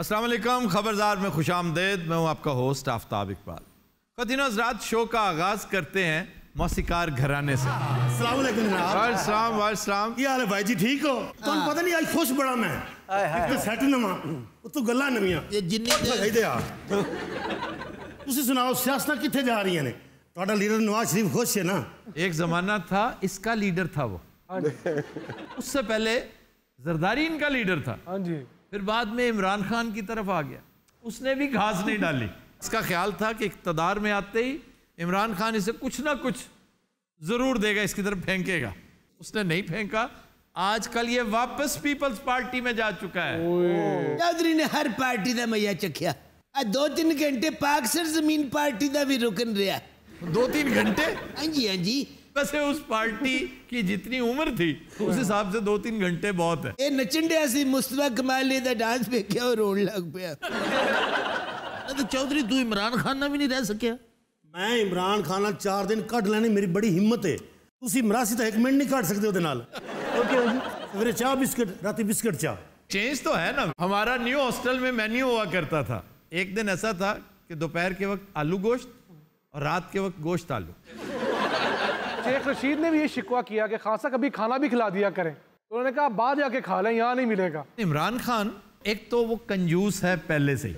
असलम खबरदार में खुश आमदेद मैं हूँ आपका होस्ट आफ्ताब इकबाल कदीन हजरात शो का आगाज़ करते हैं मौसीकार घराने से सलाम हाल है भाई जी ठीक हो तो पता नहीं आज खुश बड़ा मैं सेट नवा तो गल्ला नवियां ये जिन्नी उससे पहले जरदारी इनका लीडर था हाँ जी फिर बाद में इमरान खान की तरफ आ गया उसने भी घास नहीं डाली इसका ख्याल था कि इकतदार में आते ही इमरान खान इसे कुछ ना कुछ ज़रूर देगा इसकी तरफ फेंकेगा उसने नहीं फेंका आज कल ये वापस पीपल्स पार्टी में जा चुका है चौधरी ने हर पार्टी का मैया चखिया दो तीन घंटे पाक सर जमीन पार्टी का भी रुकन रहा दो तीन घंटे हाँ जी हाँ जी वैसे उस पार्टी की जितनी उम्र थी उस हाँ। हिसाब से दो तीन घंटे बहुत है ये नचिंडिया सी मुस्तफा कमाल ने डांस पे क्या और रोड लग पे तो चौधरी तू इमरान खान ना भी नहीं रह सकिया मैं इमरान खान चार दिन कट लेने मेरी बड़ी हिम्मत है ਤੁਸੀਂ मरासी तो एक मिनट नहीं ਕੱਢ सकते ਉਹਦੇ ਨਾਲ ਓਕੇ ਜੀ ਸਵੇਰੇ ਚਾਹ ਬਿਸਕਟ ਰਾਤੀ ਬਿਸਕਟ चेंज तो है ना हमारा न्यू हॉस्टल में मेन्यू हुआ करता था एक दिन ऐसा था कि दोपहर के वक्त आलू गोश्त और रात के वक्त गोश्त आलू शेख रशीद ने भी ये शिकवा किया कि खासा कभी खाना भी खिला दिया करें तो उन्होंने कहा बाहर जाके खा लें यहाँ नहीं मिलेगा इमरान खान एक तो वो कंजूस है पहले से ही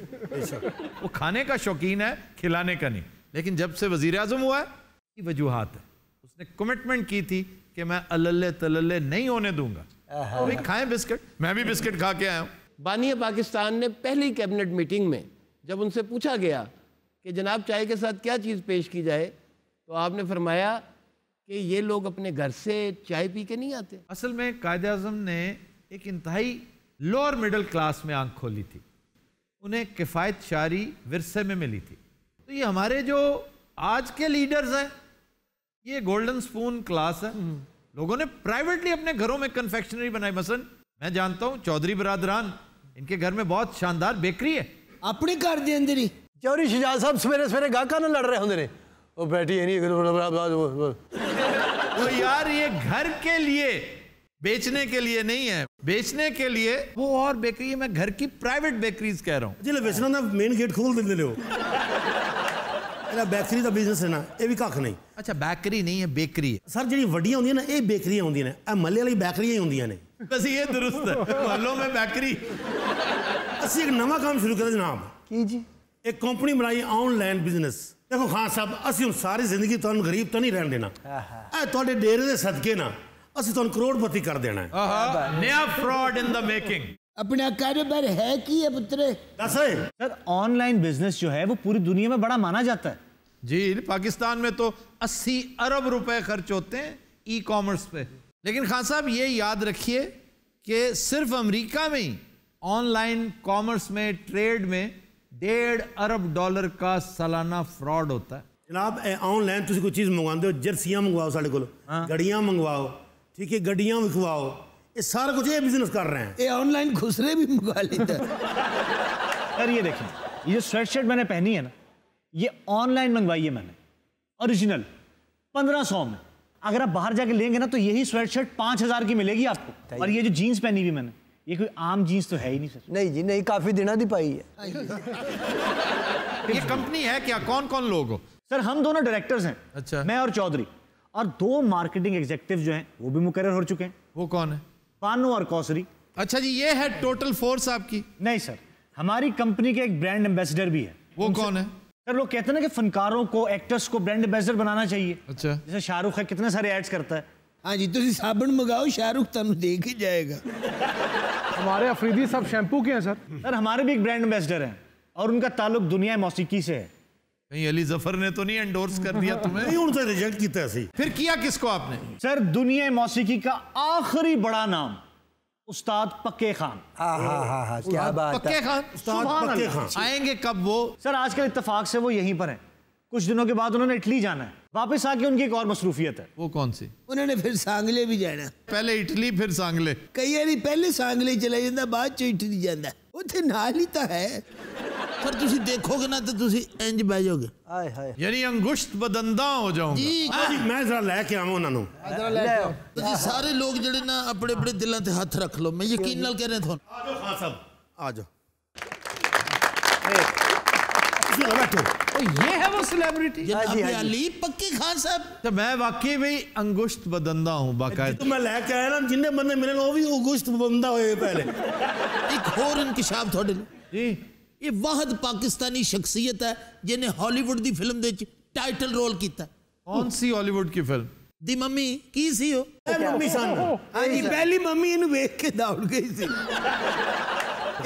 वो खाने का शौकीन है खिलाने का नहीं लेकिन जब से वजीर अजम हुआ है वजूहत है उसने कमिटमेंट की थी कि मैं अल्ले तल्ले नहीं होने दूंगा अभी तो खाएं बिस्किट मैं भी बिस्किट खा के आया हूँ बानिया पाकिस्तान ने पहली कैबिनेट मीटिंग में जब उनसे पूछा गया कि जनाब चाय के साथ क्या चीज़ पेश की जाए तो आपने फरमाया कि ये लोग अपने घर से चाय पी के नहीं आते असल में कायद अजम ने एक इंतहाई लोअर मिडल क्लास में आंख खोली थी उन्हें किफ़ायत शारी विरसे में मिली थी तो ये हमारे जो आज के लीडर्स हैं ये गोल्डन स्पून क्लास है लोगों ने प्राइवेटली अपने घरों में कन्फेक्शनरी बनाई मसलन मैं जानता हूँ चौधरी बरादरान इनके घर में बहुत शानदार बेकरी है अपनी घर के अंदर ही चौधरी शिजाज साहब सवेरे सवेरे गाहका ना लड़ रहे होंगे वो बैठी है नहीं तो यार ये घर के लिए बेचने के लिए नहीं है बेचने के लिए वो और बेकरी मैं घर की प्राइवेट बेकरीज कह रहा हूँ जिले बेचना ना मेन गेट खोल देंगे ले ਇਹਦਾ ਬੇਕਰੀ ਦਾ ਬਿਜ਼ਨਸ ਹੈ ਨਾ ਇਹ ਵੀ ਕੱਖ ਨਹੀਂ ਅੱਛਾ ਬੇਕਰੀ ਨਹੀਂ ਹੈ ਬੇਕਰੀ ਸਰ ਜਿਹੜੀ ਵੱਡੀਆਂ ਹੁੰਦੀਆਂ ਨਾ ਇਹ ਬੇਕਰੀਆਂ ਹੁੰਦੀਆਂ ਨੇ ਇਹ ਮੱਲੇ ਵਾਲੀ ਬੇਕਰੀਆਂ ਹੀ ਹੁੰਦੀਆਂ ਨੇ ਅਸੀਂ ਇਹ ਦਰੁਸਤ ਹੈ ਮੱਲੋਂ ਮੈਂ ਬੇਕਰੀ ਅਸੀਂ ਇੱਕ ਨਵਾਂ ਕੰਮ ਸ਼ੁਰੂ ਕਰਿਆ ਜਨਾਬ ਕੀ ਜੀ ਇੱਕ ਕੰਪਨੀ ਬਣਾਈ ਆਨਲਾਈਨ ਬਿਜ਼ਨਸ देखो खान साहब ਅਸੀਂ हम सारी जिंदगी तुम गरीब तो नहीं रहन देना ਇਹ ਤੁਹਾਡੇ ਡੇਰੇ ਦੇ ਸਦਕੇ ਨਾ ਅਸੀਂ ਤੁਹਾਨੂੰ ਕਰੋੜਪਤੀ ਕਰ ਦੇਣਾ ਹੈ ਨਿਆ ਫਰਾਡ ਇਨ ਦਾ अपना कारोबार है कि है पुत्र सर ऑनलाइन बिजनेस जो है वो पूरी दुनिया में बड़ा माना जाता है जी पाकिस्तान में तो 80 अरब रुपए खर्च होते हैं ई कॉमर्स पे लेकिन खान साहब ये याद रखिए कि सिर्फ अमेरिका में ही ऑनलाइन कॉमर्स में ट्रेड में डेढ़ अरब डॉलर का सालाना फ्रॉड होता है ਜਨਾਬ ਆਨਲਾਈਨ ਤੁਸੀਂ ਕੋਈ ਚੀਜ਼ ਮੰਗਵਾਉਂਦੇ ਹੋ ਜਰਸੀਆਂ ਮੰਗਵਾਓ ਸਾਡੇ ਕੋਲ ਗੜੀਆਂ ਮੰਗਵਾਓ ਠੀਕ ਹੈ ਗੱਡੀਆਂ ਵਿਖਵਾਓ ਇਹ ਸਾਰਾ ਕੁਝ ਇਹ ਬਿਜ਼ਨਸ ਕਰ ਰਹੇ ਹਨ ਇਹ ਆਨਲਾइन ਖੁਸਰੇ ਵੀ ਮੰਗਵਾ ਲੈਂਦਾ सर ये देखिए ये जो स्वेट शर्ट मैंने पहनी है ना ये ऑनलाइन मंगवाई है मैंने ओरिजिनल पंद्रह सौ में अगर आप बाहर जाके लेंगे ना तो यही स्वेट शर्ट पाँच हज़ार की मिलेगी आपको और ये जो जीन्स पहनी हुई मैंने ये कोई आम चीज तो है ही नहीं सर नहीं जी नहीं काफी दिना दी पाई है ये कंपनी है क्या कौन कौन लोग हो सर हम दोनों डायरेक्टर्स हैं अच्छा मैं और चौधरी और दो मार्केटिंग एग्जेक्टिव जो हैं वो भी मुकर हो चुके हैं वो कौन है बानो और कौसरी अच्छा जी ये है टोटल फोर्स आपकी नहीं सर हमारी कंपनी के एक ब्रांड एम्बेसडर भी है वो कौन है सर लोग कहते हैं ना कि फनकारों को एक्टर्स को ब्रांड एम्बेसडर बनाना चाहिए अच्छा जैसे शाहरुख है कितने सारे एड्स करता है हाँ जी तुम साबुन मंगाओ शाहरुख तुम देख ही जाएगा हमारे अफरीदी सब शैम्पू के हैं सर सर हमारे भी एक ब्रांड एम्बेसडर हैं और उनका ताल्लुक दुनिया मौसीकी से है नहीं अली जफर ने तो नहीं एंडोर्स कर दिया तुम्हें नहीं उनसे रिजेक्ट किया सी फिर किया किसको आपने सर दुनिया मौसीकी का आखिरी बड़ा नाम उस्ताद पक्के खान क्या बात पक्के खान उस्ताद पक्के खान आएंगे कब वो सर आजकल इत्तेफाक से वो यहीं पर हैं कुछ दिनों के बाद उन्होंने इटली जाना है वापस आके उनकी एक और मसरूफियत है वो कौन सी उन्होंने फिर सांगले भी जाना पहले इटली फिर सांगले कई बार पहले सांगले चला जाता बाद चो इटली जाता उसे नाल ही तो है पर तुसी देखोगे ना तो तुसी इंज बह जाओगे यानी अंगुष्ट बदंदा हो जाऊंगा जी हाँ मैं जरा लेके आऊं उन्हें जरा ले आओ तो जी सारे लोग जड़े ना अपने अपने दिलों से हाथ रख लो मैं यकीन नाल कह रहे थो आ जाओ खान साहब आ जाओ बैठो तो ये है वो सेलिब्रिटी तो हाँ हाँ अली पक्की खान साहब तो मैं वाकई में अंगुश्त बदंदा हूँ बाकायदा तो मैं लेके आया ना जिन्हें बंदे मिले वो भी अंगुश्त बंदा हुए पहले एक और इंकशाफ थोड़े जी ये वाहद पाकिस्तानी शख्सियत है जिन्हें हॉलीवुड की फिल्म टाइटल रोल किया कौन सी हॉलीवुड की फिल्म ਦੀ ਮੰਮੀ ਕੀ ਸੀ ਉਹ ਮੰਮੀ ਸਨ ਹਾਂਜੀ ਪਹਿਲੀ ਮੰਮੀ ਇਹਨੂੰ ਵੇਖ ਕੇ ਦੌੜ ਗਈ ਸੀ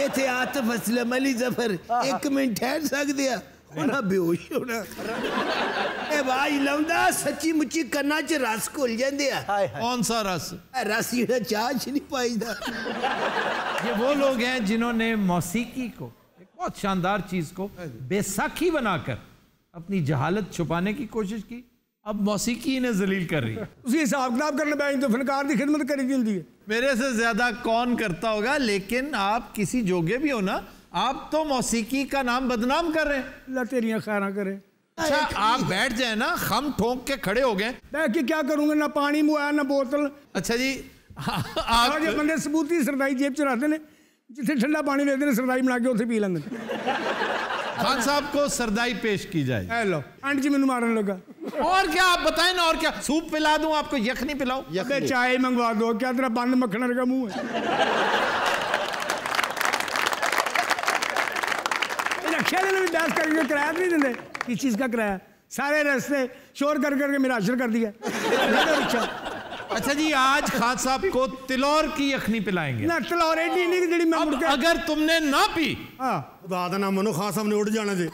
ਇੱਥੇ ਆਤਫ ਅਸਲਮ ਅਲੀ ਜ਼ਫਰ 1 ਮਿੰਟ ਠਹਿਰ ਸਕਦੇ ਆ होना बेहोश होना ए भाई लाउंदा सच्ची मुच्ची कन्ना च रस घुल जाते हैं कौन सा रस रस जो चाह च नहीं पाईदा ये वो लोग हैं जिन्होंने मौसीकी को एक बहुत शानदार चीज को बेसाखी बनाकर अपनी जहालत छुपाने की कोशिश की अब मौसीकी इन्हें जलील कर रही है उसी हिसाब किताब करने बैठ तो फनकार की खिदमत करी दी मेरे से ज्यादा कौन करता होगा लेकिन आप किसी जोगे भी हो ना आप तो मौसीकी का नाम बदनाम कर रहे हैं लतेरियां खाना करें अच्छा आप बैठ जाए ना हम ठोंक के खड़े हो गए बैठ के क्या करूंगा ना पानी मुआ ना बोतल अच्छा जी हाँ, आप जो बंदे सबूती सरदाई जेब चलाते ने जिसे ठंडा पानी देते ने सरदाई बना के उसे पी लेंगे खान साहब को सरदाई पेश की जाए हेलो आंट जी मैंने मारने लगा और क्या आप बताए ना और क्या सूप पिला दूं आपको यखनी पिलाओ चाय मंगवा दो क्या तेरा बंद मक्खना का मुंह है डांस करके किराया नहीं देते किस चीज़ का किराया सारे रस्ते शोर कर करके मेरा अशर कर दिया अच्छा।, अच्छा जी आज खान साहब को तिलौर की यखनी पिलाएंगे ना तिलौर एडी नहीं जड़ी मैं अगर तुमने ना पी हां खुदा दा नाम मनो खान साहब ने उड़ जाना जी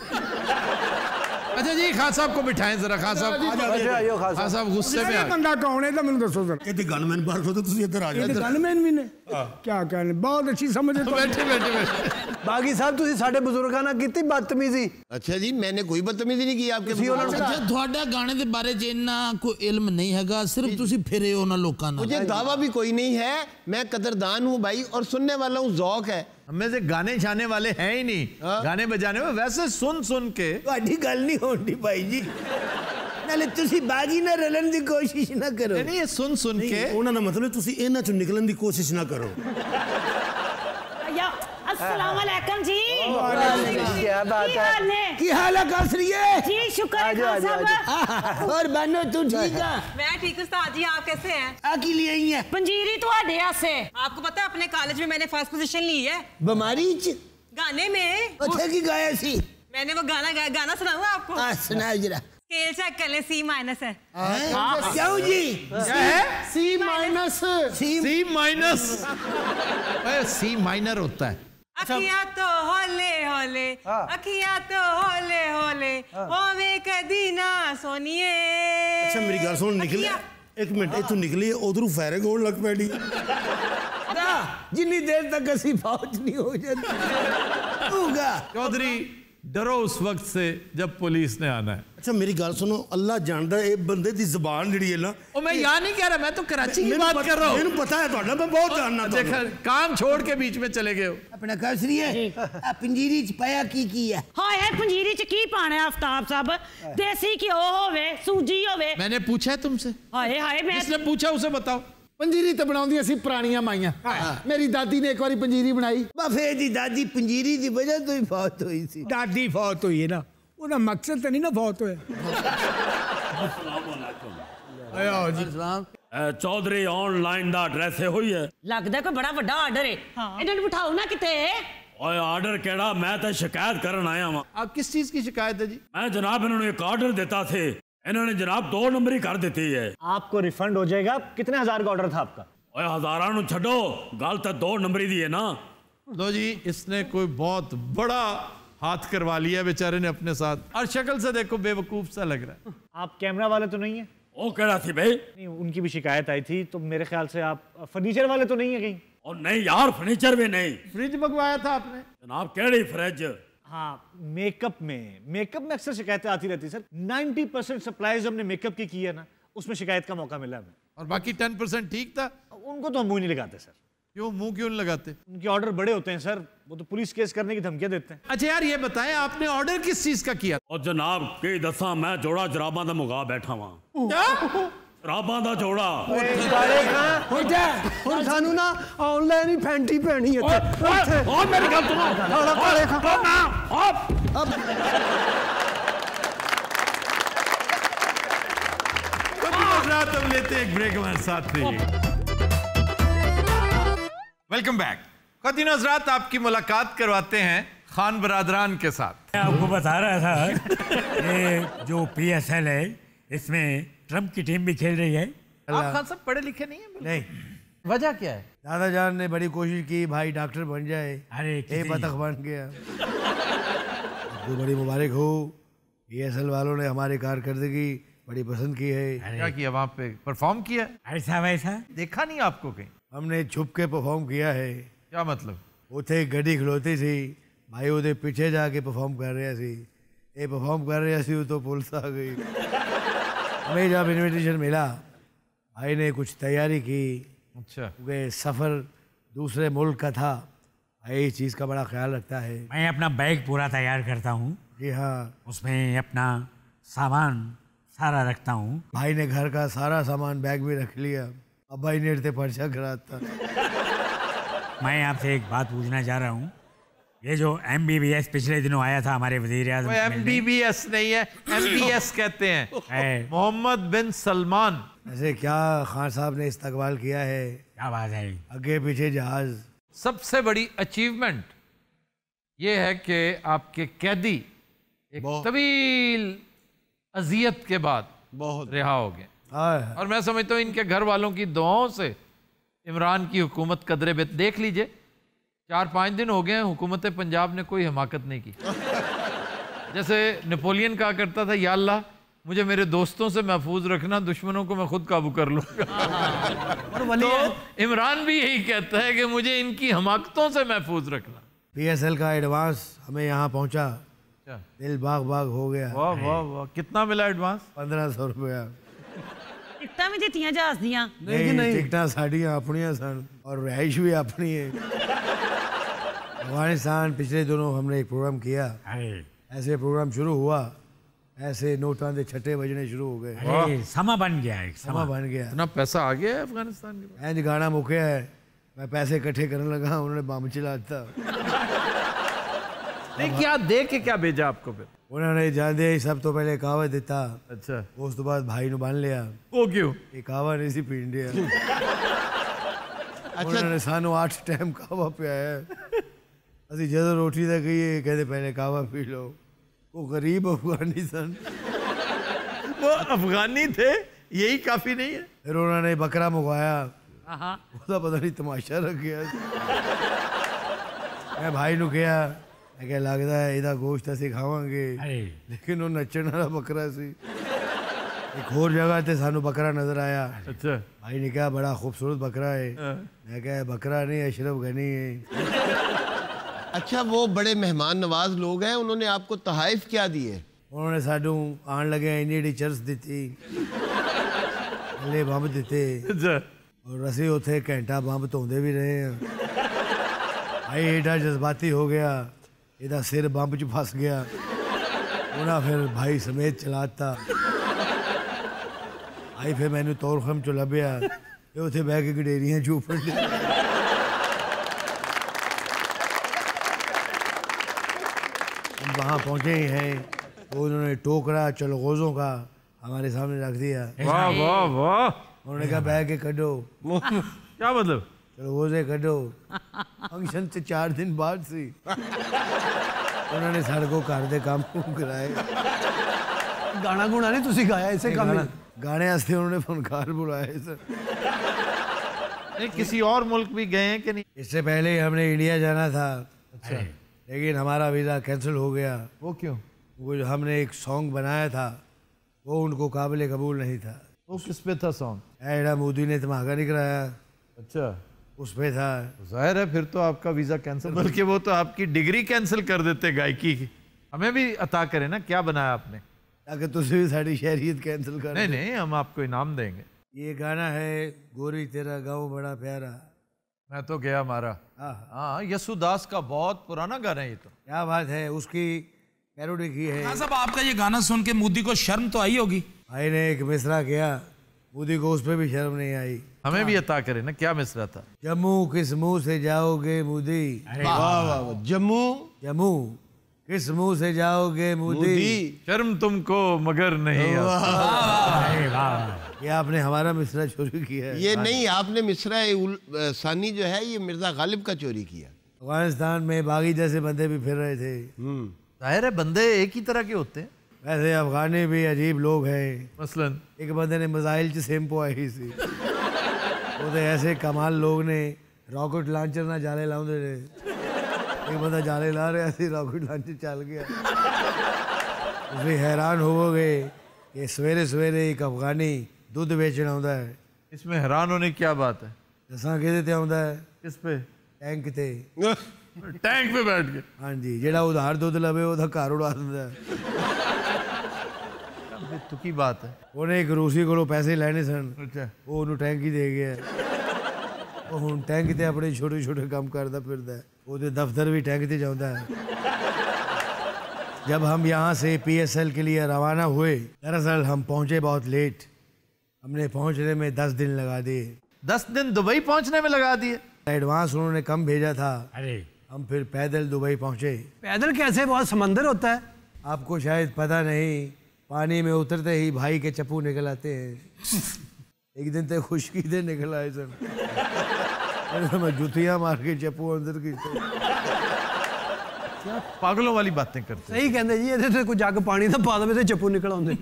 अच्छा जी खान साहब को बिठाए जरा खान साहब अच्छा, तो- अच्छा, अच्छा, गुस्से में बंदा कौन है मैं दसो सर ये तो गनमैन बार सो तो इधर आ जाओ तो गनमैन भी ने हाँ। क्या कहने बहुत अच्छी समझ है बैठे बैठे बागी साहब तुसी साडे बुजुर्गों ना कीती बदतमीजी अच्छा जी मैंने कोई बदतमीजी नहीं की आपके किसी उन्होंने अच्छा थोड़ा गाने के बारे च इतना कोई इल्म नहीं हैगा सिर्फ तुसी फिरे हो ना लोकां ना मुझे दावा भी कोई नहीं है मैं कदरदान हूं भाई और सुनने वाला हूं ज़ौक है हमें से गाने छाने वाले हैं ही नहीं आ? गाने बजाने में वैसे सुन सुन के ਤੁਹਾਡੀ ਗੱਲ ਨਹੀਂ ਹੋਣੀ ਭਾਈ ਜੀ ਨਾਲੇ ਤੁਸੀਂ ਬਾਗੀ ਨਾ ਰਲਣ ਦੀ ਕੋਸ਼ਿਸ਼ ਨਾ ਕਰੋ नहीं ये सुन सुन के ਉਹਨਾਂ ਦਾ ਮਤਲਬ ਤੁਸੀਂ ਇਹਨਾਂ ਚੋਂ ਨਿਕਲਣ ਦੀ ਕੋਸ਼ਿਸ਼ ਨਾ ਕਰੋ या अस्सलाम वालेकुम जी है oh, की हाल है जी शुक्र और बनो तू ठीक है मैं ठीक हूं उस्ताद जी आप कैसे हैं आकी लिए है पंजीरी तो ਤੁਹਾਡੇ से आपको पता है अपने कॉलेज में मैंने फर्स्ट पोजीशन ली है बीमारी गाने में अच्छा की गाया सी मैंने वो गाना गाया गाना सुनाऊ आपको हाँ, सुना जरा स्केल चेक कर ले सी माइनस है हाँ, क्यों जी C minus C minus C minor होता है अच्छा। अखियां तो होले होले हाँ। अखियां तो होले होले होवे हाँ। कदी ना सोनिए अच्छा मेरी गल सुन निकल एक मिनट इतो निकली उधर फायरिंग गोल लग पैडी जिनी देर तक असि फौज नहीं हो जाती चौधरी डरो उस वक्त से जब पुलिस ने आना है अच्छा मेरी गल सुनो अल्लाह जानता है बंदे की जबान जी है ना ओ मैं यहाँ नहीं कह रहा मैं तो कराची की बात कर रहा हूँ पता है मैं बहुत जानना देखा अच्छा, काम छोड़ के बीच में चले गए हो है पंजीरी च पाया की की है हाँ यार पंजीरी च की पाना है साहब देसी घ्यो सूजी मैंने पूछा है तुमसे हाय हाय मैं पूछा उसे बताओ ਪੰਜੀਰੀ ਤੇ ਬਣਾਉਂਦੀਆਂ ਸੀ ਪੁਰਾਣੀਆਂ ਮਾਈਆਂ ਮੇਰੀ ਦਾਦੀ ਨੇ ਇੱਕ ਵਾਰੀ ਪੰਜੀਰੀ ਬਣਾਈ ਬਫੇ ਦੀ ਦਾਦੀ ਪੰਜੀਰੀ ਦੀ ਵਜ੍ਹਾ ਤੋਂ ਹੀ ਫੌਤ ਹੋਈ ਸੀ ਦਾਦੀ ਫੌਤ ਹੋਈ ਹੈ ਨਾ ਉਹਦਾ ਮਕਸਦ ਤਾਂ ਨਹੀਂ ਨਾ ਫੌਤ ਹੋਇਆ ਆਇਆ ਜੀ ਸਲਾਮ ਚੌਧਰੀ ਆਨਲਾਈਨ ਦਾ ਐਡਰੈਸ ਇਹੋ ਹੀ ਹੈ ਲੱਗਦਾ ਕੋਈ ਬੜਾ ਵੱਡਾ ਆਰਡਰ ਹੈ ਇਹਨਾਂ ਨੂੰ ਬਿਠਾਓ ਨਾ ਕਿਤੇ ਓਏ ਆਰਡर केड़ा मैं तो शिकायत करन आया हूं आप किस चीज की शिकायत है जी मैं जनाब इन्होंने एक आर्डर देता थे इन्होंने जनाब दो ही कर देती है आपको रिफंड हो जाएगा कितने हजार का ऑर्डर था आपका हजारा नु छो गल तो दो ही दी है ना दो जी इसने कोई बहुत बड़ा हाथ करवा लिया बेचारे ने अपने साथ और शक्ल से देखो बेवकूफ सा लग रहा है आप कैमरा वाले तो नहीं है वो कह रहा थी भाई नहीं उनकी भी शिकायत आई थी तो मेरे ख्याल से आप फर्नीचर वाले तो नहीं है कहीं और नहीं यार फर्नीचर भी नहीं फ्रिज मंगवाया था आपने जनाब कह रही फ्रिज हाँ मेकअप में मेकअप में अक्सर शिकायतें आती रहती सर 90 परसेंट सप्लाई हमने मेकअप की है ना उसमें शिकायत का मौका मिला हमें और बाकी 10 परसेंट ठीक था उनको तो हम मुंह नहीं लगाते सर क्यों मुंह क्यों नहीं लगाते उनके ऑर्डर बड़े होते हैं सर वो तो पुलिस केस करने की धमकियां देते हैं अच्छा यार ये बताएं आपने ऑर्डर किस चीज का किया और जनाब कई दसा मैं जोड़ा जराबा का मुगा बैठा हुआ ਰਾਬਾਂ ਦਾ ਜੋੜਾ ਉੱਠ ਉੱਠੇ ਹੁਣ ਸਾਨੂੰ ਨਾ ਆਨਲਾਈਨ ਹੀ ਫੈਂਟੀ ਪੈਣੀ ਇੱਥੇ ਉੱਥੇ ਓ ਮੇਰੀ ਗੱਲ ਸੁਣੋ ਕਾਲਾ ਕਾਲੇ ਖਾ ਹੋ ਨਾ ਓ रात हम लेते एक ब्रेक हमारे साथ वेलकम बैक खतिन हजरात आपकी मुलाकात करवाते हैं खान बरादरान के साथ मैं आपको बता रहा था कि जो पीएसएल है इसमें ट्रंप की टीम भी खेल रही है आप खान साहब पढ़े लिखे नहीं है नहीं वजह क्या है दादा जान ने बड़ी कोशिश की भाई डॉक्टर बन जाए अरे ए बतख बन गया तो बड़ी मुबारक हो ये e असल वालों ने हमारी कारकर्दगी बड़ी पसंद की है क्या किया वहाँ पे परफॉर्म किया ऐसा वैसा देखा नहीं आपको कहीं हमने छुप के परफॉर्म किया है क्या मतलब उथे गड्डी खड़ोती थी भाई उधर पीछे जाके परफॉर्म कर रहे थे ये परफॉर्म कर रहे थे तो पुलिस आ गई हमें जब इन्विटेशन मिला भाई ने कुछ तैयारी की अच्छा क्योंकि सफ़र दूसरे मुल्क का था भाई इस चीज़ का बड़ा ख्याल रखता है मैं अपना बैग पूरा तैयार करता हूँ जी हाँ उसमें अपना सामान सारा रखता हूँ भाई ने घर का सारा सामान बैग में रख लिया अब भाई ने पर्चा करा था मैं आपसे एक बात पूछना चाह रहा हूँ ये जो एम बी बी एस पिछले दिनों आया था हमारे वजीर एम नहीं है एम कहते हैं मोहम्मद बिन सलमान ऐसे क्या खान साहब ने इस्तकबाल किया है क्या बात है आगे पीछे जहाज सबसे बड़ी अचीवमेंट ये है कि आपके कैदी एक तवील अजियत के बाद बहुत रिहा हो गए और मैं समझता हूँ इनके घर वालों की दुआओं से इमरान की हुकूमत कदरे में देख लीजिए चार पाँच दिन हो गए हैं हुकूमत पंजाब ने कोई हमाकत नहीं की जैसे नेपोलियन कहा करता था या अल्लाह मुझे मेरे दोस्तों से महफूज रखना दुश्मनों को मैं खुद काबू कर लूँगा तो इमरान भी यही कहता है कि मुझे इनकी हमाकतों से महफूज रखना पीएसएल का एडवांस हमें यहाँ पहुँचा दिल बाग बाग हो गया वाह वाह वाह कितना मिला एडवांस पंद्रह सौ रुपया ਟਿਕਟਾਂ ਵੀ ਦਿੱਤੀਆਂ ਜਹਾਜ਼ ਦੀਆਂ ਨਹੀਂ ਨਹੀਂ ਟਿਕਟਾਂ ਸਾਡੀਆਂ ਆਪਣੀਆਂ ਸਨ ਵੀ ਆਪਣੀ ਹੈ पिछले दिनों हमने एक प्रोग्राम किया ऐसे प्रोग्राम शुरू हुआ ऐसे नोटा के छठे बजने शुरू हो गए समा बन गया एक समा बन गया इतना पैसा आ गया है अफगानिस्तान के एंज गाना मुख्य है मैं पैसे इकट्ठे करने लगा उन्होंने बम चला दिया क्या देख के क्या भेजा आपको फिर उन्होंने जाते ही सब तो पहले कहावा दिता अच्छा उस तो बाद भाई बन लिया वो क्यों एक कहावा नहीं सी पीन दिया अच्छा उन्होंने सानू आठ टाइम कहावा पिया है अभी जो रोटी तक गई कहते पहले कहावा पी लो वो गरीब अफगानी सन वो अफगानी थे यही काफी नहीं है फिर उन्होंने बकरा मंगवाया पता नहीं तमाशा रख गया मैं भाई नु मैं लगता है यदा गोश्त असं खावे लेकिन वह नचण वाला बकरा सी एक होर जगह से सू बकरा नजर आया अच्छा भाई ने कहा बड़ा खूबसूरत बकरा है मैं क्या बकरा नहीं अशरफ गनी है अच्छा वो बड़े मेहमान नवाज लोग हैं उन्होंने आपको तहाइफ क्या दिए उन्होंने साडू आन लगे इन चर्स दी अले बंब दिते और असि उ घंटा बंब धोते भी रहे भाई एडा जज्बाती हो गया यदा सिर बंब च फस गया उन्हें फिर भाई समेत चलाता आई फिर मैंने ਤੋਰਖਮ चो लभ्या ਤੇ ਉੱਥੇ ਬਹਿ ਕੇ ਗਡੇਰੀਆਂ ਝੂਫਣ ਦੇ वहाँ पहुँचे ही हैं तो उन्होंने टोकरा चलगोजों का हमारे सामने रख दिया वाह वाह वाह उन्होंने कहा बह के कटो क्या मतलब चलगोजे कटो फंक्शन से चार दिन बाद से उन्होंने साढ़े को घर के काम कराए गाना गुना नहीं तुम गाया इसे काम गाने ਵਾਸਤੇ उन्होंने ਨੇ ਫਨਕਾਰ ਬੁਲਾਏ ਸਰ नहीं किसी और मुल्क भी गए हैं कि नहीं इससे पहले हमने इंडिया जाना था अच्छा लेकिन हमारा वीज़ा कैंसिल हो गया वो क्यों वो जो हमने एक सॉन्ग बनाया था वो उनको काबिल कबूल नहीं था वो किस पे था सॉन्ग एडा मोदी ने धमाका नहीं कराया अच्छा उसमें था तो जाहिर है फिर तो आपका वीज़ा कैंसिल बल्कि वो तो आपकी डिग्री कैंसिल कर देते गायकी की हमें भी अता करें ना क्या बनाया आपने ताकि तुझे भी साड़ी शहरीत कैंसिल कर नहीं नहीं हम आपको इनाम देंगे ये गाना है गोरी तेरा गाँव बड़ा प्यारा मैं तो गया हमारा हाँ, हाँ यसुदास का बहुत पुराना गाना ये तो क्या बात है उसकी पैरोडी की है हाँ साहब आपका ये गाना सुन के मोदी को शर्म तो आई होगी भाई ने एक मिसरा किया मोदी को उस पर भी शर्म नहीं आई हमें भी हाँ। अता करे ना क्या मिसरा था जम्मू किस मुंह से जाओगे मोदी जम्मू जम्मू किस मुंह से जाओगे मोदी शर्म तुमको मगर नहीं ये आपने हमारा मिसरा चोरी किया ये नहीं आपने मिसरा सानी जो है ये मिर्जा गालिब का चोरी किया अफगानिस्तान में बागी जैसे बंदे भी फिर रहे थे हम्म। जाहिर है बंदे एक ही तरह के होते हैं वैसे अफगानी भी अजीब लोग हैं मसलन एक बंदे ने मिजाइल से सेम्पो आई थी वो तो ऐसे कमाल लोग ने रॉकेट लॉन्चर ना जाले ला दे एक बंदा जाले ला रहे ऐसे रॉकेट लॉन्चर चल गया उसे हैरान हो गए कि सवेरे सवेरे एक अफगानी दूध बेचना आता है इसमें हैरान होने क्या बात है दसा कि आता है किस पे टैंक ते टैंक पे बैठ के हाँ जी जो उधार दुध लवे वह घर उड़ा दिता है ਤੂੰ ਕੀ ਬਾਤ ਹੈ ਉਹਨੇ ਇੱਕ ਰੂਸੀ ਕੋਲੋਂ ਪੈਸੇ ਲੈਣੇ ਸਨ ਅੱਛਾ ਉਹ ਉਹਨੂੰ ਟੈਂਕੀ ਦੇ ਗਿਆ ਉਹ ਹੁਣ ਟੈਂਕ ਤੇ ਆਪਣੇ ਛੋਟੇ ਛੋਟੇ ਕੰਮ ਕਰਦਾ ਫਿਰਦਾ ਹੈ ਉਹਦੇ ਦਫ਼ਤਰ ਵੀ ਟੈਂਕ ਤੇ ਜਾਂਦਾ ਹੈ जब हम यहाँ से पीएसएल के लिए रवाना हुए दरअसल हम पहुँचे बहुत लेट हमने पहुँचने में दस दिन लगा दिए दस दिन दुबई पहुँचने में लगा दिए एडवांस उन्होंने कम भेजा था अरे हम फिर पैदल दुबई पहुँचे पैदल कैसे बहुत समंदर होता है आपको शायद पता नहीं पानी में उतरते ही भाई के चप्पू निकल आते हैं एक दिन तो खुशकी दे निकल आए सर तो मैं जुतियाँ मार के चप्पू अंदर की पागलों वाली बातें करते सही कहते जी ये तो कुछ जाके पानी था तो पाद में से चप्पू निकल आते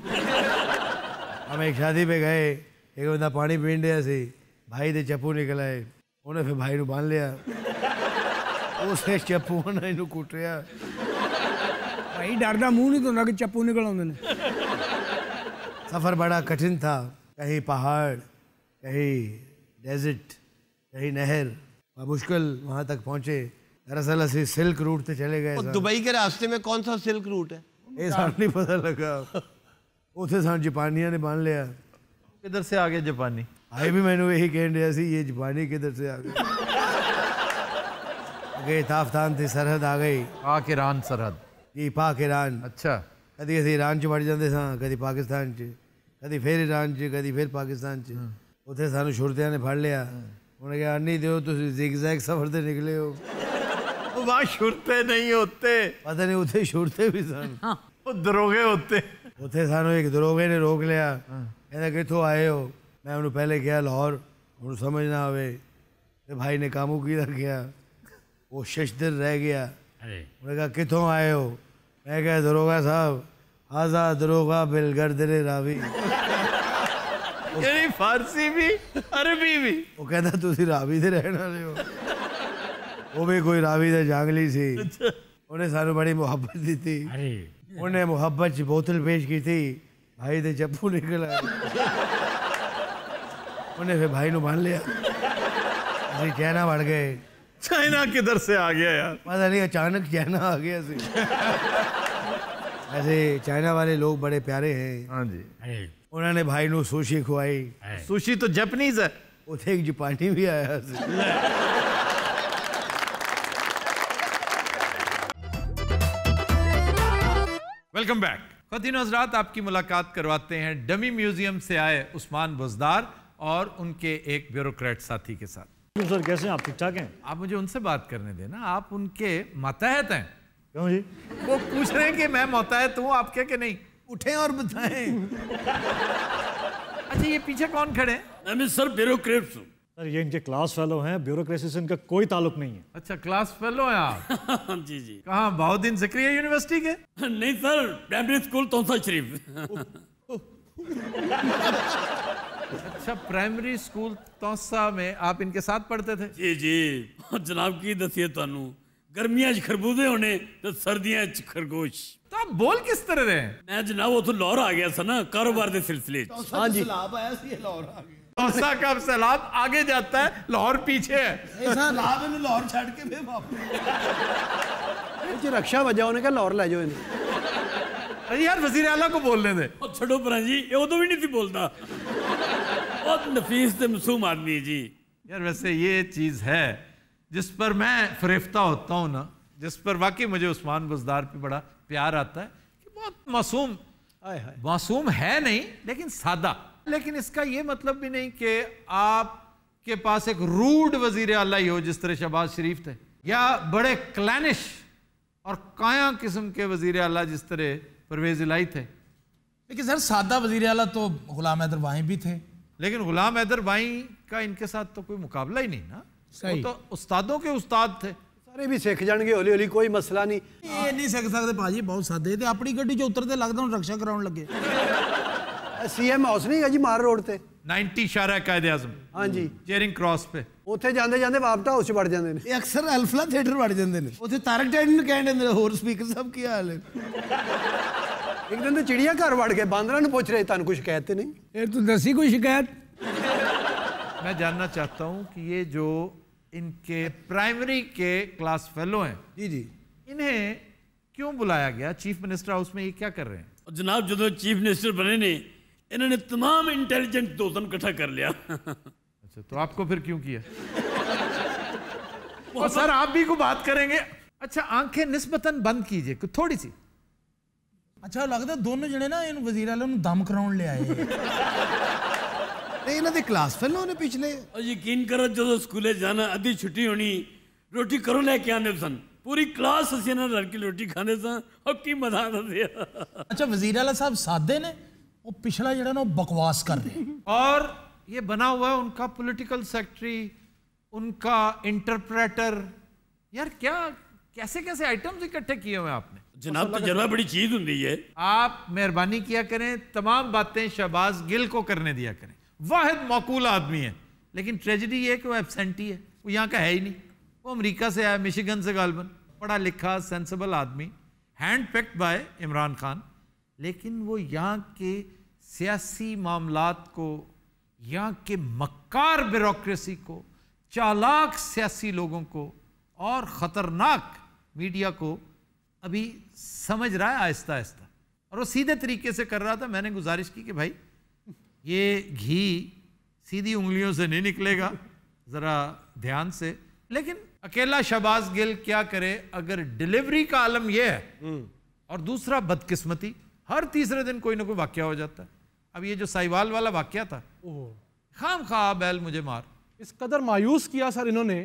हम एक शादी पे गए एक बंदा पानी पीन दिया से भाई दे चप्पू निकल आए उन्हें फिर भाई ने बांध लिया उसने चप्पू ने इन कुटिया भाई डरदा मुंह नहीं तो ना कि चप्पू निकल आते सफ़र बड़ा कठिन था कहीं पहाड़ कहीं डेजर्ट कहीं नहर मुश्किल वहाँ तक पहुँचे दरअसल असली सिल्क रूट से चले गए दुबई के रास्ते में कौन सा सिल्क रूट है ये साल नहीं पता लगा उसे सान जापानिया ने मान लिया किधर से आ गया जापानी आए भी मैंने यही कह दिया सी ये जापानी किधर से आ गए गए ताफ्तान थी सरहद आ गई पाकिरान सरहद जी पाकिरान अच्छा कभी असं ईरान च बढ़ जाते सदी पाकिस्तान च कभी फिर ईरान च कभी फिर पाकिस्तान च उत सू छुरद्या ने फड़ लिया उन्हें क्या नहीं दो जिगजैग सफर से निकले हो वहां छुरते नहीं होते पता नहीं उसे छुरते भी सन दरोगे होते उत्थे सू एक दरोगे ने रोक लिया क्या कितों आए हो मैं उन्होंने पहले गया लाहौर हूँ समझ ना आए तो भाई ने कामू रखा वो शशदर रह गया उन्हें कहा कितों आए हो એ કે તો રોખા સાબ આ ザ દ રોખા બિલગર્ડરે રાવી એની ફારસી બી અરે બીવી ઓ કહેતા તું સી રાવી દે રહેના રે ઓબે કોઈ રાવી દે જંગલી થી અચ્છા ઓને સાනු બડી mohabbat થી થી અરે ઓને mohabbat ની બોટલ پیش કરી થી ભાઈ દે જપૂલી કલા ઓને ફેર ભાઈ નું ભાણ લે ભાઈ કેના વળ ગય चाइना किधर से आ गया यार पता नहीं अचानक चाइना आ गया से ऐसे चाइना वाले लोग बड़े प्यारे हैं हाँ जी उन्होंने भाई नो सुशी खुआई सुशी तो जापानीज है उसे एक जापानी भी आया वेलकम बैक खतिन हजरात आपकी मुलाकात करवाते हैं डमी म्यूजियम से आए उस्मान बुजदार और उनके एक ब्यूरोक्रेट साथी के साथ सर कैसे हैं आप ठीक ठाक हैं आप मुझे उनसे बात करने देना आप उनके मतहत हैं क्यों जी वो पूछ रहे हैं कि मैं मतहत हूँ आप क्या कि नहीं उठे और बताए अच्छा ये पीछे कौन खड़े हैं मैं सर ब्यूरोक्रेट्स हूँ सर ये इनके क्लास फेलो हैं ब्यूरोक्रेसी से इनका कोई ताल्लुक नहीं है अच्छा क्लास फेलो है आप हाँ, जी जी कहाँ बहुद्दीन है यूनिवर्सिटी के नहीं sir primary school Taunsa Sharif अच्छा प्राइमरी स्कूल तौसा में आप इनके साथ पढ़ते थे जी जी जनाब की दसिए थानू गर्मिया खरबूजे होने तो सर्दिया खरगोश तो आप बोल किस तरह रहे मैं जनाब उतो लाहौर आ गया था ना कारोबार के सिलसिले हाँ जी तौसा का सैलाब आगे जाता है लाहौर पीछे है इन लाहौर छड़ के वापस रक्षा लाहौर ले जाओ इन्हें अरे यार वजीर आला को बोलने दे छोड़ो पर जी ये भी नहीं थी बोलता बहुत नफीस से मसूम आदमी जी यार वैसे ये चीज़ है जिस पर मैं फरेफ्ता होता हूँ ना जिस पर वाकई मुझे उस्मान बुजदार पे बड़ा प्यार आता है कि बहुत मासूम मासूम है नहीं लेकिन सादा लेकिन इसका ये मतलब भी नहीं कि आपके पास एक रूड वजीर अला ही हो जिस तरह शहबाज शरीफ थे या बड़े क्लैनिश और काया किस्म के वजीर अला जिस तरह परवेज लाई थे लेकिन सर सादा वजीर अला तो गुलाम हैदर वाई भी थे लेकिन गुलाम हैदर भाई का इनके साथ तो कोई मुकाबला ही नहीं ना वो तो उस्तादों के उस्ताद थे सारे भी सीख जाएंगे हौली हौली कोई मसला नहीं ये नहीं सीख सकते भाजी बहुत सादे थे अपनी गड्डी जो उतरते लगता हूँ रक्षा कराने लगे सीएम हाउस नहीं है जी मार रोड से हाँ अल्फला थिएटर बढ़ जाते हैं तारक टैंड कह होर स्पीकर सब की हाल है एक दिन तो चिड़िया घर वड़ गए बंदर ਨੂੰ रहे तुम कुछ ਕੋਈ नहीं ਤੇ ਨਹੀਂ ਇਹ ਤੂੰ ਦੱਸੀ मैं जानना चाहता हूँ कि ये जो इनके प्राइमरी के क्लास फेलो हैं जी जी इन्हें क्यों बुलाया गया चीफ मिनिस्टर हाउस में ये क्या कर रहे हैं जनाब जो चीफ मिनिस्टर बने ने इन्होंने तमाम इंटेलिजेंट दोस्तों इकट्ठा कर लिया अच्छा तो आपको फिर क्यों किया और सर आप भी को बात करेंगे अच्छा आंखें निस्बतन बंद कीजिए थोड़ी सी अच्छा लगता दोनों जने ना इन वजीर ਆਲਮ ਨੂੰ ਦਮ ਕਰਾਉਣ ਲਈ ਆਏ ਤੇ ਇਹਨਾਂ ਦੇ ਕਲਾਸ ਫੈਲੋ ਨੇ यकीन करो ਯਕੀਨ ਕਰੋ ਜਦੋਂ ਸਕੂਲੇ ਜਾਣਾ ਅੱਧੀ ਛੁੱਟੀ ਹੋਣੀ ਰੋਟੀ ਕਰੋ आने सन पूरी क्लास असि ना लड़की रोटी खाने सन और की मजा आता था अच्छा वजीर आला साहब सादे ने वो पिछला जरा ना बकवास कर रहे और ये बना हुआ है उनका पोलिटिकल सेक्रेटरी उनका इंटरप्रेटर यार क्या कैसे कैसे आइटम्स इकट्ठे किए हुए आपने जनाब तो बड़ी चीज होंगी है आप मेहरबानी किया करें तमाम बातें शहबाज गिल को करने दिया करें वाहिद मौकूल आदमी है लेकिन ट्रेजडी ये कि वो एबसेंटी है वो यहाँ का है ही नहीं वो अमरीका से आया मिशिगन से गालबन पढ़ा लिखा सेंसिबल आदमी hand picked by Imran Khan लेकिन वो यहाँ के सियासी मामला को यहाँ के मक्कार ब्यूरोसी को चालाक सियासी लोगों को और ख़तरनाक मीडिया को अभी समझ रहा है आहिस्ता आहिस्ता और वो सीधे तरीके से कर रहा था मैंने गुजारिश की कि भाई ये घी सीधी उंगलियों से नहीं निकलेगा ज़रा ध्यान से लेकिन अकेला शबाज गिल क्या करे अगर डिलीवरी का आलम यह है हम्म। और दूसरा बदकिस्मती हर तीसरे दिन कोई ना कोई वाक्य हो जाता है अब ये जो साहिवाल वाला वाक्य था खाम खा बैल मुझे मार इस कदर मायूस किया सर इन्होंने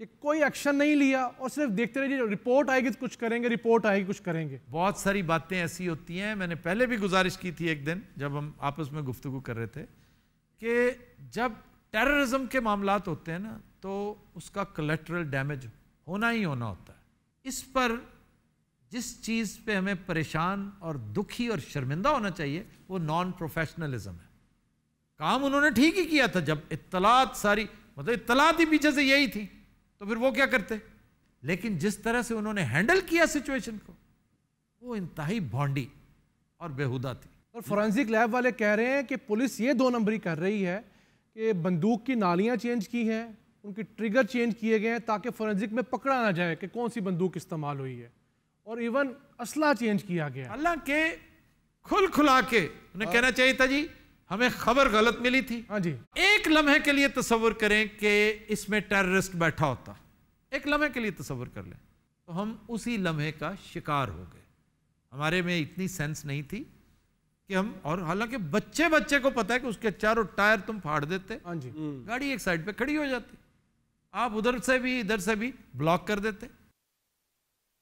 कि कोई एक्शन नहीं लिया और सिर्फ देखते रहिए रिपोर्ट आएगी तो कुछ करेंगे रिपोर्ट आएगी कुछ करेंगे बहुत सारी बातें ऐसी होती हैं मैंने पहले भी गुजारिश की थी एक दिन जब हम आपस में गुफ्तु कर रहे थे कि जब टेररिज्म के मामला होते हैं ना तो उसका कलेक्ट्रल डैमेज होना ही होना होता है इस पर जिस चीज़ पे हमें परेशान और दुखी और शर्मिंदा होना चाहिए वो नॉन प्रोफेशनलिज्म है काम उन्होंने ठीक ही किया था जब इतलात सारी मतलब इतलात ही पीछे से यही थी तो फिर वो क्या करते लेकिन जिस तरह से उन्होंने हैंडल किया सिचुएशन को वो इंतहाई भौंडी और बेहुदा थी और फोरेंसिक लैब वाले कह रहे हैं कि पुलिस ये दो नंबरी कर रही है कि बंदूक की नालियां चेंज की हैं उनके ट्रिगर चेंज किए गए हैं ताकि फोरेंसिक में पकड़ा ना जाए कि कौन सी बंदूक इस्तेमाल हुई है और इवन असला चेंज किया गया हालांकि खुल खुला के उन्हें हाँ। कहना चाहिए था जी हमें खबर गलत मिली थी हाँ जी एक लम्हे के लिए तस्वुर करें कि इसमें टेररिस्ट बैठा होता एक लम्हे के लिए तस्वर कर लें तो हम उसी लम्हे का शिकार हो गए हमारे में इतनी सेंस नहीं थी कि हम और हालांकि बच्चे बच्चे को पता है कि उसके चारों टायर तुम फाड़ देते हाँ जी हम्म। गाड़ी एक साइड पे खड़ी हो जाती आप उधर से भी इधर से भी ब्लॉक कर देते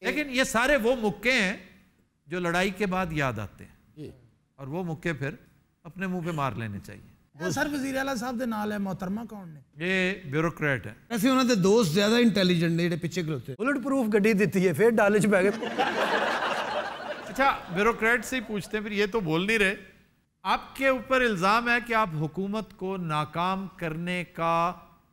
लेकिन ये सारे वो मुक्के हैं जो लड़ाई के बाद याद आते हैं और वो मुक्के फिर अपने मुंह पे मार लेने चाहिए ਸਰ ਵਜ਼ੀਰ ਆਲਾ ਸਾਹਿਬ ਦੇ ਨਾਲ ਹੈ ਮੋਹਤਰਮਾ ਕੌਣ ਨੇ ਇਹ ਬਿਊਰੋਕਰੇਟ ਹੈ ਅਸੀਂ ਉਹਨਾਂ ਦੇ ਦੋਸਤ ਜ਼ਿਆਦਾ ਇੰਟੈਲੀਜੈਂਟ ਨੇ ਜਿਹੜੇ ਪਿੱਛੇ ਖਲੋਤੇ ਬੁਲਟ ਪ੍ਰੂਫ ਗੱਡੀ ਦਿੱਤੀ ਹੈ ਫਿਰ ਡਾਲੇ 'ਚ ਬੈ ਗਏ अच्छा ब्यूरोक्रेट से ही पूछते हैं फिर ये तो बोल नहीं रहे आपके ऊपर इल्ज़ाम है कि आप हुकूमत को नाकाम करने का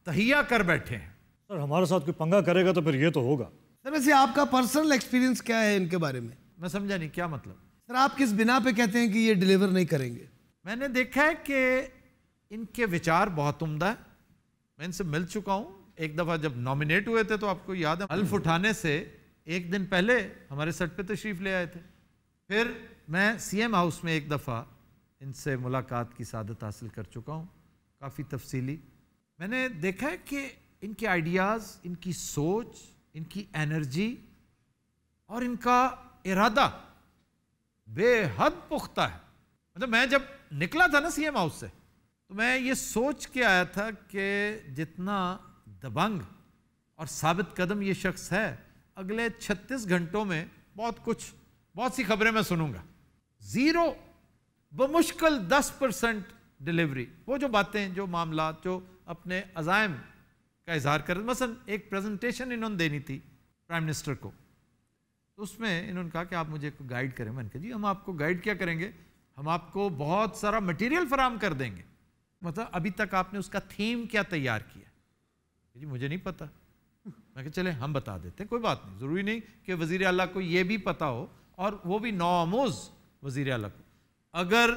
तहिया कर बैठे हैं सर हमारे साथ कोई पंगा करेगा तो फिर ये तो होगा सर वैसे आपका पर्सनल एक्सपीरियंस क्या है इनके बारे में मैं समझा नहीं क्या मतलब सर आप किस बिना पे कहते हैं कि ये डिलीवर नहीं करेंगे मैंने देखा है कि इनके विचार बहुत उम्दा है मैं इनसे मिल चुका हूँ एक दफ़ा जब नॉमिनेट हुए थे तो आपको याद है अल्फ उठाने से एक दिन पहले हमारे सट पे तशरीफ ले आए थे फिर मैं सीएम हाउस में एक दफ़ा इनसे मुलाकात की सादत हासिल कर चुका हूँ काफ़ी तफसीली मैंने देखा है कि इनके आइडियाज़ इनकी सोच इनकी एनर्जी और इनका इरादा बेहद पुख्ता है मतलब मैं जब निकला था ना सीएम हाउस से तो मैं ये सोच के आया था कि जितना दबंग और साबित कदम ये शख्स है अगले 36 घंटों में बहुत कुछ बहुत सी खबरें मैं सुनूंगा ज़ीरो बमुश्किल 10 परसेंट डिलीवरी वो जो बातें जो मामला जो अपने अजायम का इजहार कर मसन एक प्रेजेंटेशन इन्होंने देनी थी प्राइम मिनिस्टर को तो उसमें इन्होंने कहा कि आप मुझे गाइड करें मैंने कहा जी हम आपको गाइड क्या करेंगे हम आपको बहुत सारा मटेरियल फराम कर देंगे मतलब अभी तक आपने उसका थीम क्या तैयार किया जी मुझे नहीं पता मैं चले हम बता देते हैं कोई बात नहीं ज़रूरी नहीं कि वज़ी अला को ये भी पता हो और वो भी नौमोज़ वजीर अला को अगर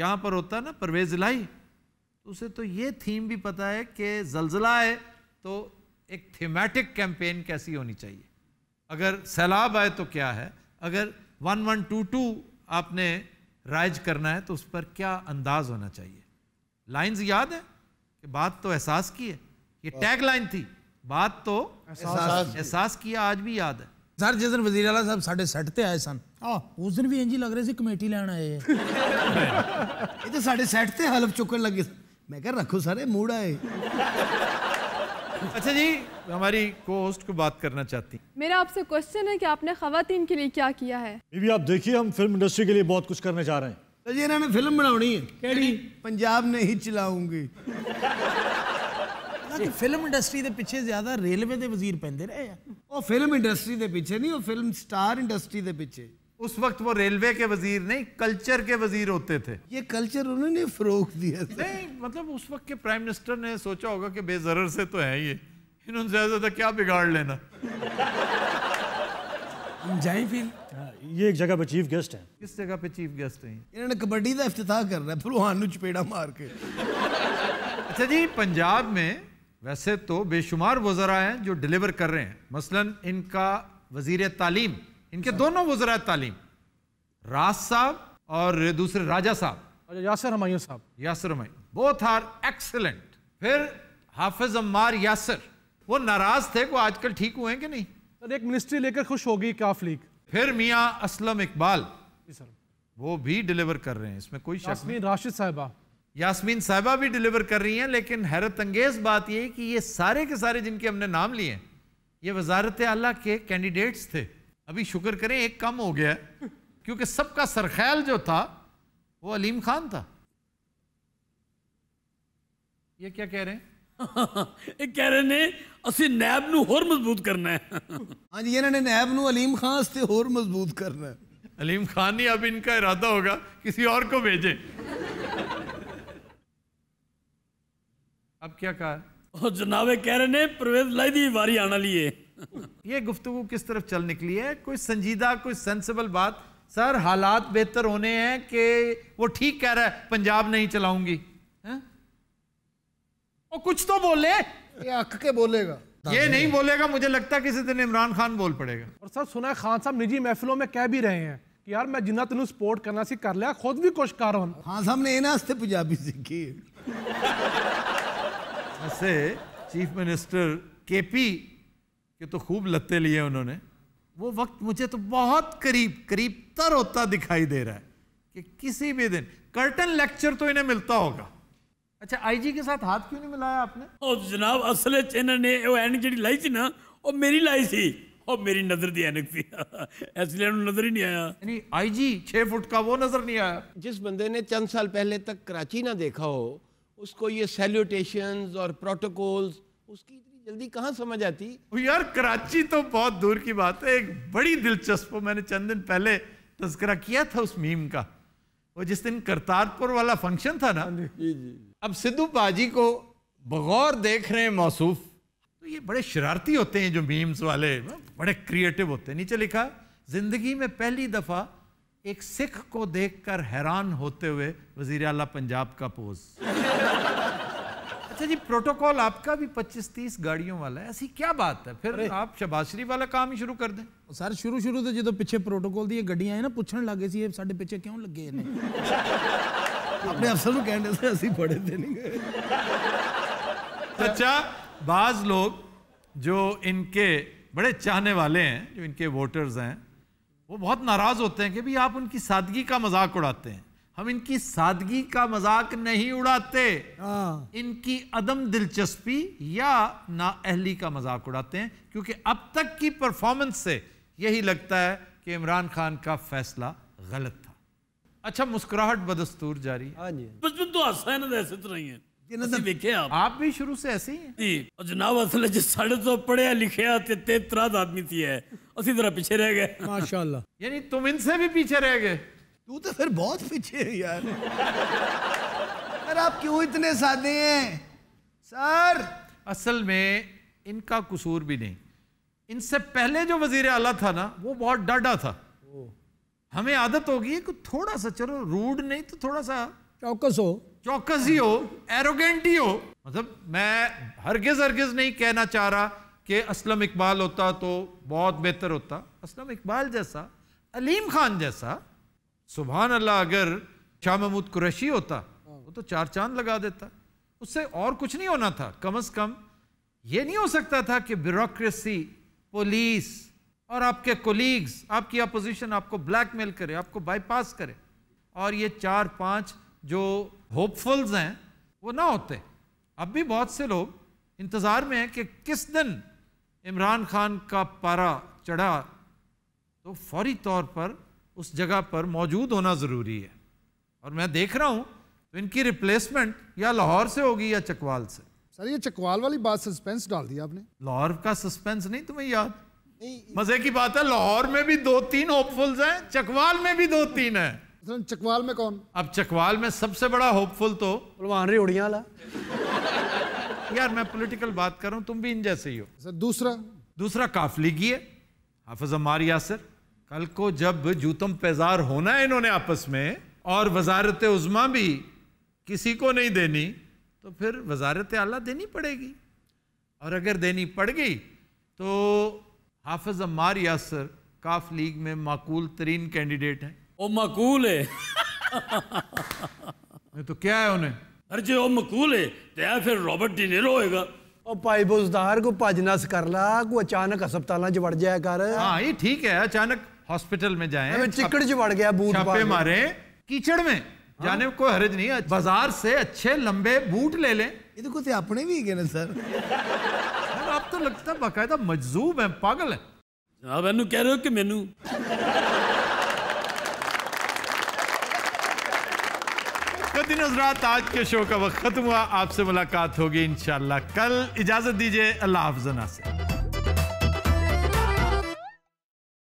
यहाँ पर होता ना परवेज़ लाई तो उसे तो ये थीम भी पता है कि जलजिला है तो एक थीमेटिक कैंपेन कैसी होनी चाहिए अगर सैलाब आए तो क्या है अगर वन वन टू टू आपने राइज करना है तो उस पर क्या अंदाज होना चाहिए लाइंस याद है कि बात तो एहसास की है ये टैग लाइन थी बात तो एहसास किया आज भी याद है सर जिस दिन वजीर साहब साढ़े सट से आए सन हाँ। उस दिन भी इंजी लग रहे थे कमेटी लैन आए ये तो साढ़े सैट से हलफ चुकन लगे मैं क्या रखो सर मूड आए अच्छा जी हमारी को होस्ट को बात करना चाहती मेरा आपसे क्वेश्चन है कि आपने खातन के लिए क्या किया है भी आप देखिए हम फिल्म इंडस्ट्री के लिए बहुत कुछ करने जा रहे हैं तो जी इन्होंने फिल्म बनानी है ਕਿਹੜੀ पंजाब नहीं चलाऊंगी फिल्म हाँ इंडस्ट्री के ਦੇ ज्यादा रेलवे के वजीर पेंदे रहे फिल्म इंडस्ट्री के ਫਿਲਮ नहीं फिल्म स्टार इंडस्ट्री के ਫਿਲਮ उस वक्त वो रेलवे के वजीर नहीं कल्चर के वजीर होते थे ये कल्चर उन्होंने फरोग दिया था नहीं मतलब उस वक्त के प्राइम मिनिस्टर ने सोचा होगा कि बेजर से तो है ये इन्होंने ज्यादा ज्यादा तो क्या बिगाड़ लेना जाए फिर हाँ, ये एक जगह पे चीफ गेस्ट है किस जगह पे चीफ गेस्ट है इन्होंने कबड्डी का इफ्तः कर रहा है फलहान चपेड़ा मार के अच्छा जी पंजाब में वैसे तो बेशुमार वजरा हैं जो डिलीवर कर रहे हैं मसलन इनका वजीर तालीम इनके दोनों वजरा तालीम राज साहब और दूसरे राजा साहब अच्छा, यासर हमायूं साहब Yasir Humayun both are excellent फिर हाफिज अम्मार यासर वो नाराज थे वो आजकल ठीक हुए हैं कि नहीं सर एक मिनिस्ट्री लेकर खुश होगी काफ लीग फिर मियाँ असलम इकबाल सर वो भी डिलीवर कर रहे हैं इसमें कोई शक नहीं राशिद साहबा यास्मीन साहबा भी डिलीवर कर रही हैं लेकिन हैरत अंगेज बात यह कि ये सारे के सारे जिनके हमने नाम लिए ये वजारत आला के कैंडिडेट्स थे अभी शुक्र करें एक कम हो गया क्योंकि सबका सरखैल जो था वो अलीम खान था ये क्या कह रहे हैं कह रहे ने असि नैब ਨੈਬ ਨੂੰ करना है हाँ जी इन्होंने नैब नलीम खान से ਅਲੀਮ मजबूत करना है अलीम खान ही अब इनका इरादा होगा किसी और को भेजे अब क्या कहा और जनाबे कह रहे ने प्रवेद लाई दी वारी आने लिए ये गुफ्तु किस तरफ चल निकली है कोई संजीदा कोई सेंसिबल बात सर हालात बेहतर होने हैं कि वो ठीक कह रहा है पंजाब नहीं चलाऊंगी है? और कुछ तो बोले ये अख के बोलेगा ये नहीं बोलेगा मुझे लगता है किसी दिन इमरान खान बोल पड़ेगा और सर सुना है खान साहब निजी महफिलों में कह भी रहे हैं कि यार मैं जिन्ना तेन सपोर्ट करना सी कर लिया खुद भी कुछ कर खान साहब ने इन्हें पंजाबी सीखी वैसे चीफ मिनिस्टर के पी के तो खूब लत्ते लिए उन्होंने वो वक्त मुझे तो बहुत करीब करीब तर होता दिखाई दे रहा है कि किसी भी दिन कर्टन लेक्चर तो इन्हें मिलता होगा अच्छा आईजी के साथ हाथ क्यों नहीं मिलाया आपने ओ जनाब असल ने वो एन जी लाई थी ना वो मेरी लाई थी और मेरी नजर दी एनक थी इसलिए नजर ही नहीं आया यानी आईजी जी फुट का वो नजर नहीं आया जिस बंदे ने चंद साल पहले तक कराची ना देखा हो उसको ये सैल्यूटेशन और प्रोटोकॉल्स उसकी जल्दी कहाँ समझ आती यार कराची तो बहुत दूर की बात है एक बड़ी दिलचस्प मैंने चंद दिन पहले तस्करा किया था उस मीम का वो जिस दिन करतारपुर वाला फंक्शन था ना हाँ जी जी अब सिद्धू बाजी को बगौर देख रहे हैं मौसूफ तो ये बड़े शरारती होते हैं जो मीम्स वाले बड़े क्रिएटिव होते हैं नीचे लिखा जिंदगी में पहली दफ़ा एक सिख को देखकर हैरान होते हुए वजीर अला पंजाब का पोज अच्छा जी प्रोटोकॉल आपका भी 25-30 गाड़ियों वाला है ऐसी क्या बात है फिर आप शबाशरी वाला काम ही शुरू कर दें सर शुरू शुरू तो जो तो ਪ੍ਰੋਟੋਕੋਲ प्रोटोकॉल दी ਆਏ है ना ਲੱਗੇ लगे सी ਸਾਡੇ पीछे क्यों लगे ਨੇ ਆਪਣੇ ਅਫਸਰ ਨੂੰ ਕਹਿੰਦੇ ਸੀ ਅਸੀਂ ਪੜੇ अच्छा बाज लोग जो इनके बड़े चाहने वाले हैं जो इनके वोटर्स हैं वो बहुत नाराज होते हैं कि भी आप उनकी सादगी का मजाक उड़ाते हैं हम इनकी सादगी का मजाक नहीं उड़ाते इनकी अदम दिलचस्पी या ना अहली का मजाक उड़ाते हैं क्योंकि अब तक की परफॉर्मेंस से यही लगता है कि इमरान खान का फैसला गलत था अच्छा मुस्कुराहट बदस्तूर जारी बचपन तो आसान ऐसे तो नहीं है आप भी शुरू से ऐसे ही हैं जनाब असल साढ़े तो पढ़िया लिखिया तेतराज आदमी थी है उसी तरह पीछे रह गए माशाल्लाह यानी तुम इनसे भी पीछे रह गए तू तो फिर बहुत पीछे है यार अरे आप क्यों इतने सादे हैं सर असल में इनका कसूर भी नहीं इनसे पहले जो वजीर आला था ना वो बहुत डाडा था हमें आदत होगी कि थोड़ा सा चलो रूड नहीं तो थोड़ा सा चौकस हो चौकस ही हो एरोगेंट ही हो मतलब मैं हरगिज हरगिज नहीं कहना चाह रहा कि असलम इकबाल होता तो बहुत बेहतर होता असलम इकबाल जैसा अलीम खान जैसा सुबहान अल्लाह अगर शाह महमूद कुरैशी होता वो तो चार चांद लगा देता उससे और कुछ नहीं होना था कम अज़ कम ये नहीं हो सकता था कि ब्यूरोसी पुलिस और आपके कोलीग्स आपकी अपोजिशन आपको ब्लैकमेल करे आपको बाईपास करे और ये चार पांच जो होपफुल्स हैं वो ना होते अब भी बहुत से लोग इंतज़ार में हैं कि किस दिन इमरान खान का पारा चढ़ा तो फौरी तौर पर उस जगह पर मौजूद होना ज़रूरी है और मैं देख रहा हूँ तो इनकी रिप्लेसमेंट या लाहौर से होगी या चकवाल से सर ये चकवाल वाली बात सस्पेंस डाल दिया आपने लाहौर का सस्पेंस नहीं तुम्हें याद मजे की बात है लाहौर में भी दो तीन होपफुल्स हैं चकवाल में भी दो तीन है चकवाल में कौन अब चकवाल में सबसे बड़ा होपफुल तो भलवान रेवड़िया वाला यार मैं पॉलिटिकल बात कर रहा हूँ तुम भी इन जैसे ही हो सर दूसरा दूसरा काफलीगी है हाफिज अमार यासर कल को जब जूतम पेजार होना है इन्होंने आपस में और वजारत उज़मा भी किसी को नहीं देनी तो फिर वजारत आला देनी पड़ेगी और अगर देनी पड़ गई तो हाफज अम्मार यासर काफ लीग में माकूल तरीन कैंडिडेट हैं ओ माकूल है तो क्या है उन्हें अरे जो मकूल है तो फिर रॉबर्ट डी नीरो होएगा ਉਹ ਭਾਈ को ਕੋ ਭਜਨਸ ਕਰ ਲਾ ਕੋ ਅਚਾਨਕ ਹਸਪਤਾਲਾਂ 'ਚ ਵੜ ਜਾਇਆ ਕਰ ਹਾਂ ਇਹ ਠੀਕ ਹੈ हॉस्पिटल में जाए चिकड़ जो बढ़ गया बूट छापे मारे कीचड़ में हाँ? जाने को हरज नहीं बाजार से अच्छे लंबे बूट ले लें ये तो कुछ अपने भी गए ना सर आप तो लगता बाकायदा मजजूब है पागल है आप एनू कह रहे हो कि मैनू तो दिन हजरात आज के शो का वक्त खत्म हुआ आपसे मुलाकात होगी इंशाल्लाह कल इजाजत दीजिए अल्लाह हाफजना से